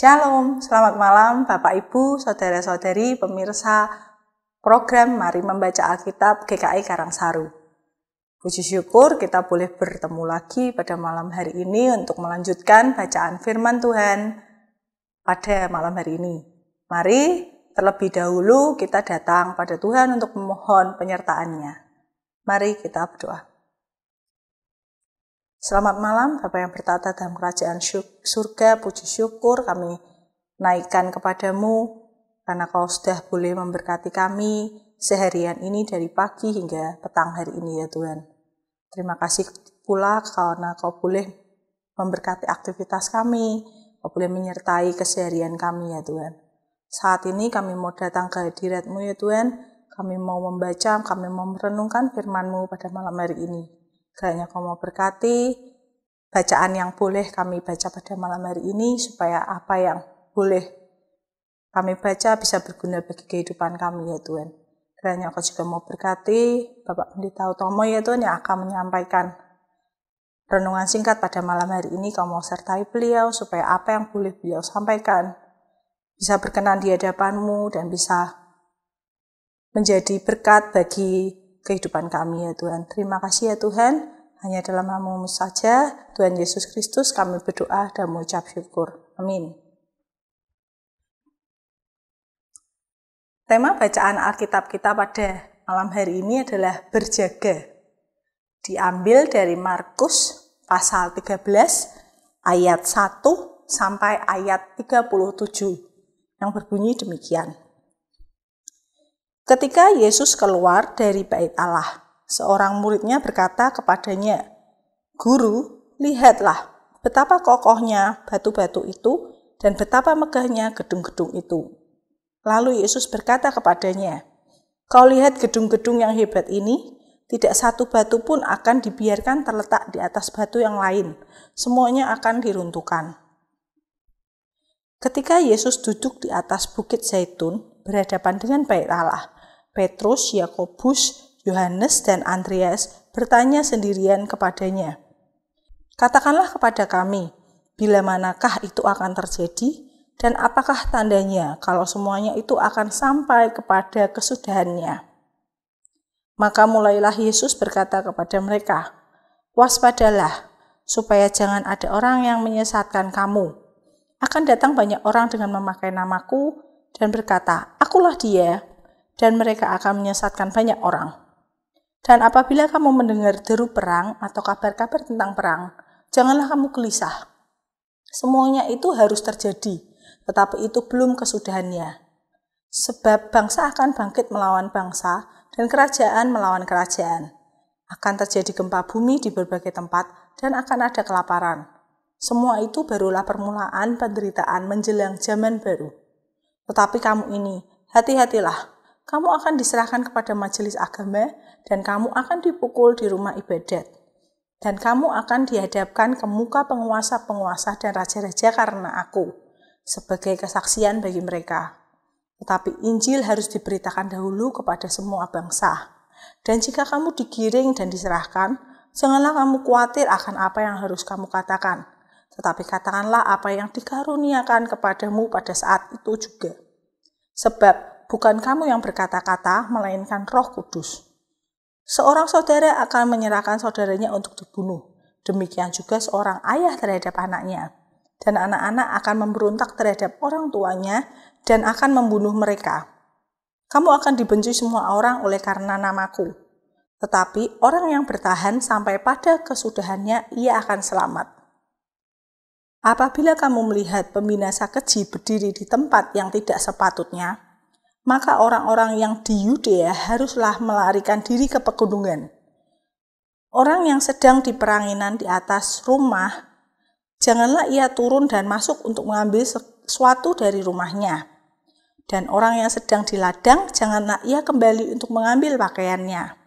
Shalom, selamat malam Bapak Ibu, Saudara-saudari, pemirsa program Mari Membaca Alkitab GKI Karangsaru. Puji syukur kita boleh bertemu lagi pada malam hari ini untuk melanjutkan bacaan firman Tuhan pada malam hari ini. Mari terlebih dahulu kita datang pada Tuhan untuk memohon penyertaannya. Mari kita berdoa. Selamat malam Bapak yang bertata dalam kerajaan surga, puji syukur kami naikkan kepadamu karena kau sudah boleh memberkati kami seharian ini dari pagi hingga petang hari ini ya Tuhan. Terima kasih pula karena kau boleh memberkati aktivitas kami, kau boleh menyertai keseharian kami ya Tuhan. Saat ini kami mau datang ke hadiratmu ya Tuhan, kami mau membaca, kami mau merenungkan FirmanMu pada malam hari ini kiranya kau mau berkati bacaan yang boleh kami baca pada malam hari ini supaya apa yang boleh kami baca bisa berguna bagi kehidupan kami ya Tuhan. Kiranya kau juga mau berkati Bapak Pendeta Utomo ya Tuhan yang akan menyampaikan renungan singkat pada malam hari ini kau mau sertai beliau supaya apa yang boleh beliau sampaikan bisa berkenan di hadapanmu dan bisa menjadi berkat bagi kehidupan kami ya Tuhan. Terima kasih ya Tuhan. Hanya dalam namamu saja, Tuhan Yesus Kristus kami berdoa dan mengucap syukur. Amin. Tema bacaan Alkitab kita pada malam hari ini adalah berjaga. Diambil dari Markus pasal 13 ayat 1 sampai ayat 37 yang berbunyi demikian. Ketika Yesus keluar dari bait Allah, seorang muridnya berkata kepadanya, "Guru, lihatlah betapa kokohnya batu-batu itu dan betapa megahnya gedung-gedung itu." Lalu Yesus berkata kepadanya, "Kau lihat gedung-gedung yang hebat ini, tidak satu batu pun akan dibiarkan terletak di atas batu yang lain. Semuanya akan diruntuhkan." Ketika Yesus duduk di atas bukit Zaitun berhadapan dengan Bait Allah, Petrus, Yakobus, Yohanes, dan Andreas bertanya sendirian kepadanya, "Katakanlah kepada kami, bila manakah itu akan terjadi, dan apakah tandanya kalau semuanya itu akan sampai kepada kesudahannya?" Maka mulailah Yesus berkata kepada mereka, "Waspadalah, supaya jangan ada orang yang menyesatkan kamu. Akan datang banyak orang dengan memakai namaku dan berkata, 'Akulah Dia,' dan mereka akan menyesatkan banyak orang. Dan apabila kamu mendengar deru perang atau kabar-kabar tentang perang, janganlah kamu gelisah. Semuanya itu harus terjadi, tetapi itu belum kesudahannya. Sebab bangsa akan bangkit melawan bangsa dan kerajaan melawan kerajaan. Akan terjadi gempa bumi di berbagai tempat dan akan ada kelaparan. Semua itu barulah permulaan penderitaan menjelang zaman baru. Tetapi kamu ini, hati-hatilah, kamu akan diserahkan kepada majelis agama dan kamu akan dipukul di rumah ibadat. Dan kamu akan dihadapkan ke muka penguasa-penguasa dan raja-raja karena aku, sebagai kesaksian bagi mereka. Tetapi Injil harus diberitakan dahulu kepada semua bangsa. Dan jika kamu digiring dan diserahkan, janganlah kamu khawatir akan apa yang harus kamu katakan, tetapi katakanlah apa yang dikaruniakan kepadamu pada saat itu juga. Sebab bukan kamu yang berkata-kata, melainkan roh kudus. Seorang saudara akan menyerahkan saudaranya untuk dibunuh. Demikian juga seorang ayah terhadap anaknya. Dan anak-anak akan memberontak terhadap orang tuanya dan akan membunuh mereka. Kamu akan dibenci semua orang oleh karena namaku. Tetapi orang yang bertahan sampai pada kesudahannya, ia akan selamat. Apabila kamu melihat pembinasa keji berdiri di tempat yang tidak sepatutnya, maka orang-orang yang di Yudea haruslah melarikan diri ke pegunungan. Orang yang sedang di peranginan di atas rumah, janganlah ia turun dan masuk untuk mengambil sesuatu dari rumahnya. Dan orang yang sedang di ladang, janganlah ia kembali untuk mengambil pakaiannya.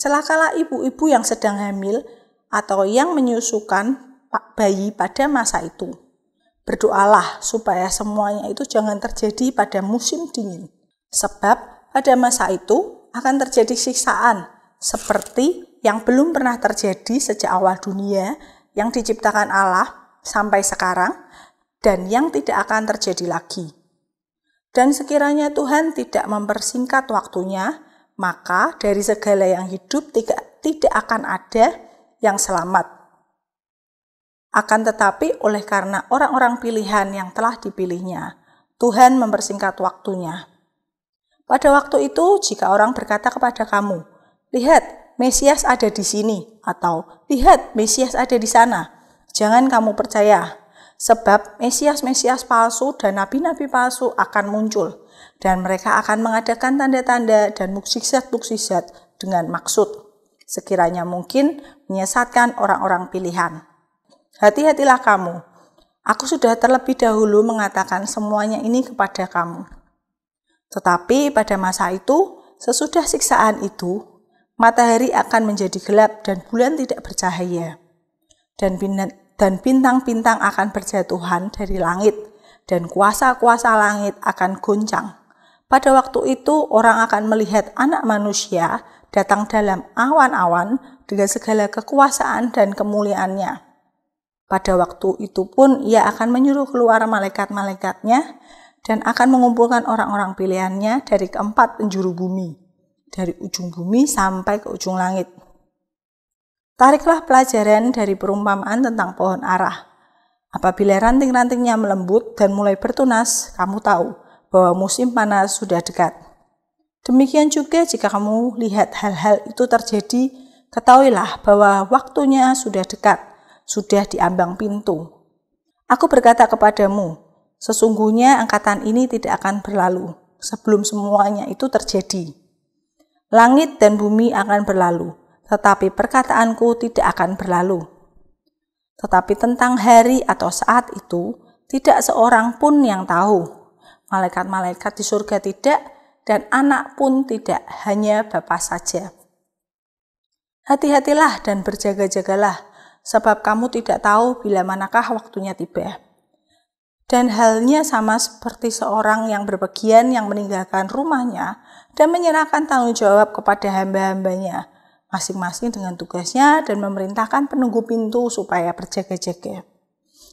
Celakalah ibu-ibu yang sedang hamil atau yang menyusukan bayi pada masa itu. Berdoalah supaya semuanya itu jangan terjadi pada musim dingin, sebab pada masa itu akan terjadi siksaan seperti yang belum pernah terjadi sejak awal dunia yang diciptakan Allah sampai sekarang dan yang tidak akan terjadi lagi. Dan sekiranya Tuhan tidak mempersingkat waktunya, maka dari segala yang hidup tidak, tidak akan ada yang selamat akan tetapi, oleh karena orang-orang pilihan yang telah dipilihnya, Tuhan mempersingkat waktunya. Pada waktu itu, jika orang berkata kepada kamu, "Lihat, Mesias ada di sini," atau "Lihat, Mesias ada di sana," jangan kamu percaya, sebab Mesias-Mesias palsu dan nabi-nabi palsu akan muncul, dan mereka akan mengadakan tanda-tanda dan mukjizat-mukjizat dengan maksud sekiranya mungkin menyesatkan orang-orang pilihan. Hati-hatilah kamu. Aku sudah terlebih dahulu mengatakan semuanya ini kepada kamu. Tetapi pada masa itu, sesudah siksaan itu, matahari akan menjadi gelap dan bulan tidak bercahaya. Dan bintang-bintang akan berjatuhan dari langit, dan kuasa-kuasa langit akan goncang. Pada waktu itu, orang akan melihat anak manusia datang dalam awan-awan dengan segala kekuasaan dan kemuliaannya. Pada waktu itu pun ia akan menyuruh keluar malaikat-malaikatnya dan akan mengumpulkan orang-orang pilihannya dari keempat penjuru bumi, dari ujung bumi sampai ke ujung langit. Tariklah pelajaran dari perumpamaan tentang pohon arah. Apabila ranting-rantingnya melembut dan mulai bertunas, kamu tahu bahwa musim panas sudah dekat. Demikian juga jika kamu lihat hal-hal itu terjadi, ketahuilah bahwa waktunya sudah dekat sudah di ambang pintu. Aku berkata kepadamu, sesungguhnya angkatan ini tidak akan berlalu sebelum semuanya itu terjadi. Langit dan bumi akan berlalu, tetapi perkataanku tidak akan berlalu. Tetapi tentang hari atau saat itu, tidak seorang pun yang tahu. Malaikat-malaikat di surga tidak, dan anak pun tidak, hanya Bapa saja. Hati-hatilah dan berjaga-jagalah, sebab kamu tidak tahu bila manakah waktunya tiba. Dan halnya sama seperti seorang yang berpergian yang meninggalkan rumahnya dan menyerahkan tanggung jawab kepada hamba-hambanya, masing-masing dengan tugasnya dan memerintahkan penunggu pintu supaya berjaga-jaga.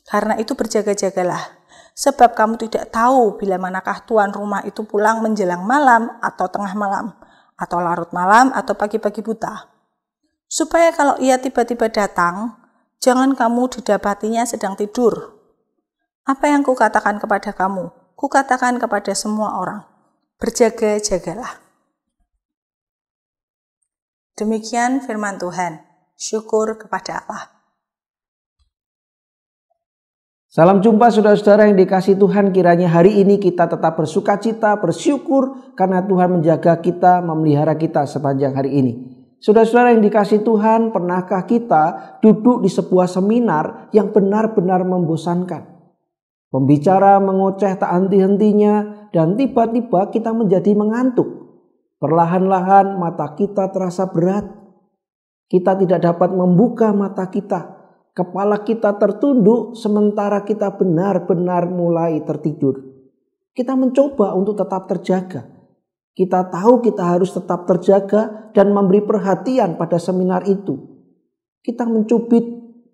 Karena itu berjaga-jagalah, sebab kamu tidak tahu bila manakah tuan rumah itu pulang menjelang malam atau tengah malam, atau larut malam atau pagi-pagi buta supaya kalau ia tiba-tiba datang, jangan kamu didapatinya sedang tidur. Apa yang kukatakan kepada kamu, kukatakan kepada semua orang. Berjaga-jagalah. Demikian firman Tuhan. Syukur kepada Allah. Salam jumpa saudara-saudara yang dikasih Tuhan kiranya hari ini kita tetap bersuka cita, bersyukur karena Tuhan menjaga kita, memelihara kita sepanjang hari ini. Saudara-saudara yang dikasih Tuhan, pernahkah kita duduk di sebuah seminar yang benar-benar membosankan? Pembicara mengoceh tak henti-hentinya dan tiba-tiba kita menjadi mengantuk. Perlahan-lahan mata kita terasa berat. Kita tidak dapat membuka mata kita. Kepala kita tertunduk sementara kita benar-benar mulai tertidur. Kita mencoba untuk tetap terjaga, kita tahu kita harus tetap terjaga dan memberi perhatian pada seminar itu. Kita mencubit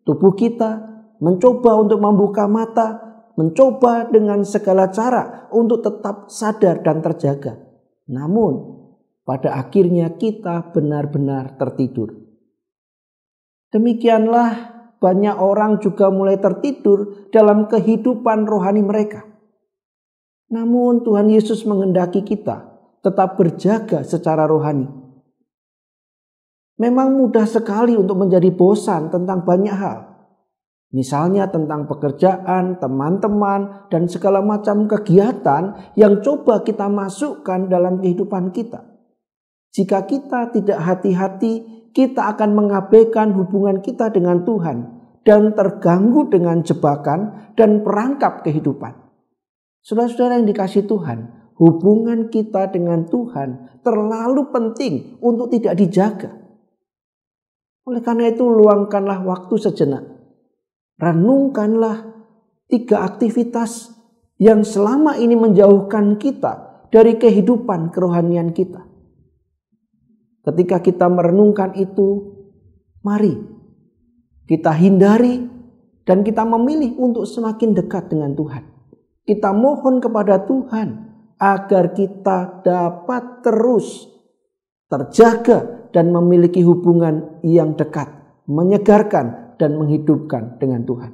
tubuh kita, mencoba untuk membuka mata, mencoba dengan segala cara untuk tetap sadar dan terjaga. Namun, pada akhirnya kita benar-benar tertidur. Demikianlah banyak orang juga mulai tertidur dalam kehidupan rohani mereka. Namun Tuhan Yesus mengendaki kita tetap berjaga secara rohani. Memang mudah sekali untuk menjadi bosan tentang banyak hal. Misalnya tentang pekerjaan, teman-teman, dan segala macam kegiatan yang coba kita masukkan dalam kehidupan kita. Jika kita tidak hati-hati, kita akan mengabaikan hubungan kita dengan Tuhan dan terganggu dengan jebakan dan perangkap kehidupan. Saudara-saudara yang dikasih Tuhan, hubungan kita dengan Tuhan terlalu penting untuk tidak dijaga. Oleh karena itu luangkanlah waktu sejenak. Renungkanlah tiga aktivitas yang selama ini menjauhkan kita dari kehidupan kerohanian kita. Ketika kita merenungkan itu, mari kita hindari dan kita memilih untuk semakin dekat dengan Tuhan. Kita mohon kepada Tuhan agar kita dapat terus terjaga dan memiliki hubungan yang dekat, menyegarkan dan menghidupkan dengan Tuhan.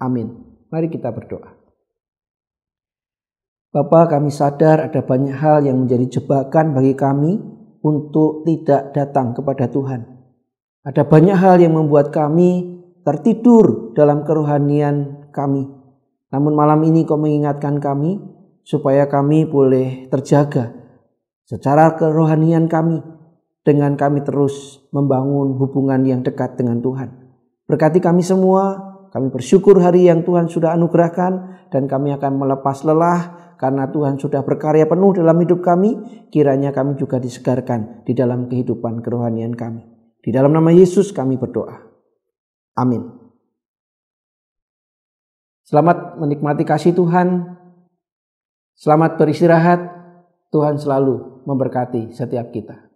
Amin. Mari kita berdoa. Bapak kami sadar ada banyak hal yang menjadi jebakan bagi kami untuk tidak datang kepada Tuhan. Ada banyak hal yang membuat kami tertidur dalam kerohanian kami. Namun malam ini kau mengingatkan kami supaya kami boleh terjaga secara kerohanian kami dengan kami terus membangun hubungan yang dekat dengan Tuhan. Berkati kami semua, kami bersyukur hari yang Tuhan sudah anugerahkan dan kami akan melepas lelah karena Tuhan sudah berkarya penuh dalam hidup kami, kiranya kami juga disegarkan di dalam kehidupan kerohanian kami. Di dalam nama Yesus kami berdoa. Amin. Selamat menikmati kasih Tuhan. Selamat beristirahat. Tuhan selalu memberkati setiap kita.